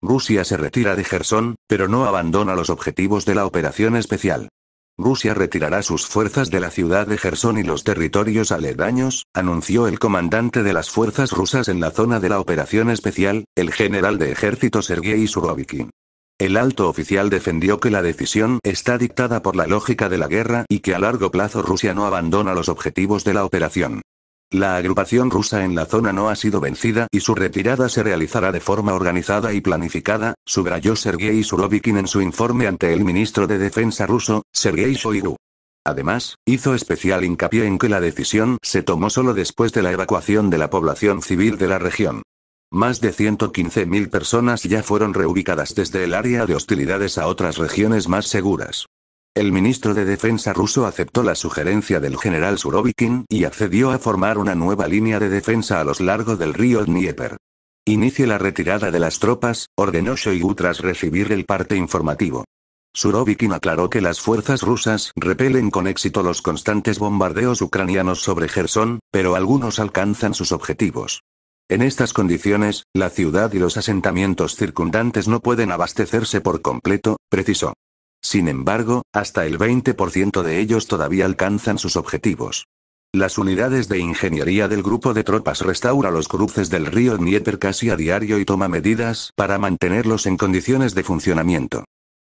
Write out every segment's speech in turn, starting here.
Rusia se retira de Gerson, pero no abandona los objetivos de la operación especial. Rusia retirará sus fuerzas de la ciudad de Gerson y los territorios aledaños, anunció el comandante de las fuerzas rusas en la zona de la operación especial, el general de ejército Sergei Surovikin. El alto oficial defendió que la decisión está dictada por la lógica de la guerra y que a largo plazo Rusia no abandona los objetivos de la operación. La agrupación rusa en la zona no ha sido vencida y su retirada se realizará de forma organizada y planificada, subrayó Sergei Surovikin en su informe ante el ministro de Defensa ruso, Sergei Shoigu. Además, hizo especial hincapié en que la decisión se tomó solo después de la evacuación de la población civil de la región. Más de 115.000 personas ya fueron reubicadas desde el área de hostilidades a otras regiones más seguras. El ministro de Defensa ruso aceptó la sugerencia del general Surovikin y accedió a formar una nueva línea de defensa a los largos del río Dnieper. Inicie la retirada de las tropas, ordenó Shoigu tras recibir el parte informativo. Surovikin aclaró que las fuerzas rusas repelen con éxito los constantes bombardeos ucranianos sobre Gerson, pero algunos alcanzan sus objetivos. En estas condiciones, la ciudad y los asentamientos circundantes no pueden abastecerse por completo, precisó. Sin embargo, hasta el 20% de ellos todavía alcanzan sus objetivos. Las unidades de ingeniería del grupo de tropas restaura los cruces del río Dnieper casi a diario y toma medidas para mantenerlos en condiciones de funcionamiento.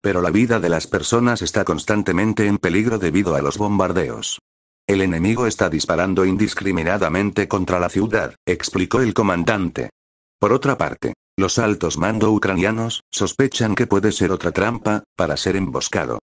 Pero la vida de las personas está constantemente en peligro debido a los bombardeos. El enemigo está disparando indiscriminadamente contra la ciudad, explicó el comandante. Por otra parte, los altos mando ucranianos, sospechan que puede ser otra trampa, para ser emboscado.